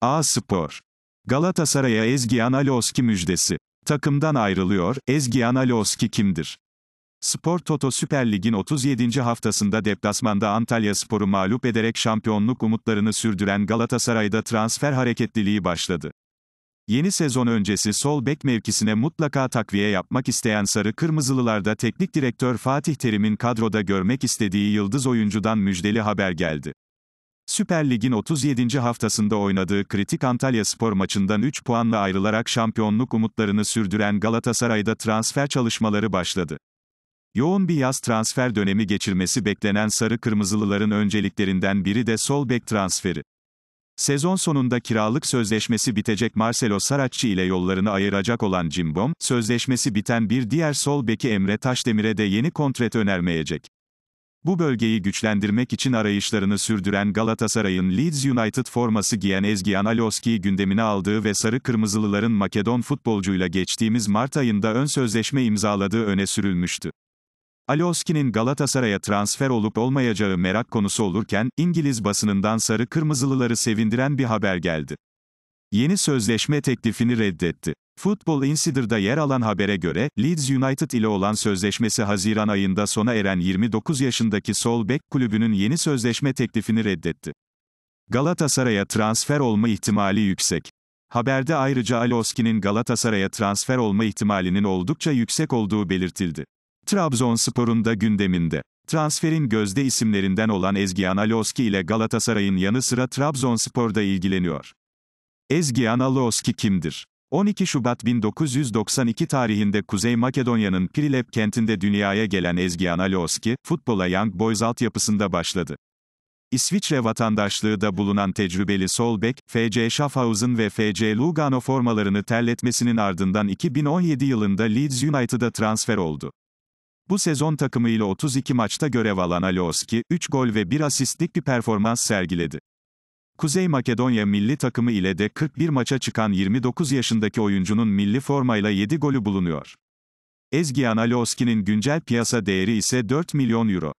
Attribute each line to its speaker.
Speaker 1: A Spor. Galatasaray'a Ezgi Analoski müjdesi. Takımdan ayrılıyor, Ezgi Analoski kimdir? Spor Toto Süper Lig'in 37. haftasında deplasmanda Antalya Spor'u mağlup ederek şampiyonluk umutlarını sürdüren Galatasaray'da transfer hareketliliği başladı. Yeni sezon öncesi sol bek mevkisine mutlaka takviye yapmak isteyen Sarı Kırmızılılarda teknik direktör Fatih Terim'in kadroda görmek istediği yıldız oyuncudan müjdeli haber geldi. Süper Lig'in 37. haftasında oynadığı kritik Antalya Spor maçından 3 puanla ayrılarak şampiyonluk umutlarını sürdüren Galatasaray'da transfer çalışmaları başladı. Yoğun bir yaz transfer dönemi geçirmesi beklenen Sarı Kırmızılıların önceliklerinden biri de sol bek transferi. Sezon sonunda kiralık sözleşmesi bitecek Marcelo Saracchi ile yollarını ayıracak olan Cimbom, sözleşmesi biten bir diğer sol beki Emre Taşdemir'e de yeni kontrat önermeyecek. Bu bölgeyi güçlendirmek için arayışlarını sürdüren Galatasaray'ın Leeds United forması giyen Ezgi Analoski'yi gündemine aldığı ve Sarı Kırmızılıların Makedon futbolcuyla geçtiğimiz Mart ayında ön sözleşme imzaladığı öne sürülmüştü. Alioski'nin Galatasaray'a transfer olup olmayacağı merak konusu olurken, İngiliz basınından sarı kırmızılıları sevindiren bir haber geldi yeni sözleşme teklifini reddetti. Football Insider'da yer alan habere göre, Leeds United ile olan sözleşmesi Haziran ayında sona eren 29 yaşındaki Sol Beck kulübünün yeni sözleşme teklifini reddetti. Galatasaray'a transfer olma ihtimali yüksek. Haberde ayrıca Aloski'nin Galatasaray'a transfer olma ihtimalinin oldukça yüksek olduğu belirtildi. Trabzonspor'un da gündeminde. Transferin gözde isimlerinden olan Ezgihan Aloski ile Galatasaray'ın yanı sıra Trabzonspor'da ilgileniyor. Ezgi Analooski kimdir? 12 Şubat 1992 tarihinde Kuzey Makedonya'nın Prilep kentinde dünyaya gelen Ezgi Analooski, futbola Young Boys altyapısında başladı. İsviçre vatandaşlığı da bulunan tecrübeli sol bek, FC Schaffhausen ve FC Lugano formalarını terletmesinin ardından 2017 yılında Leeds United'a transfer oldu. Bu sezon takımıyla 32 maçta görev alan Alioski, 3 gol ve 1 asistlik bir performans sergiledi. Kuzey Makedonya milli takımı ile de 41 maça çıkan 29 yaşındaki oyuncunun milli formayla 7 golü bulunuyor. Ezgihan Alioski'nin güncel piyasa değeri ise 4 milyon euro.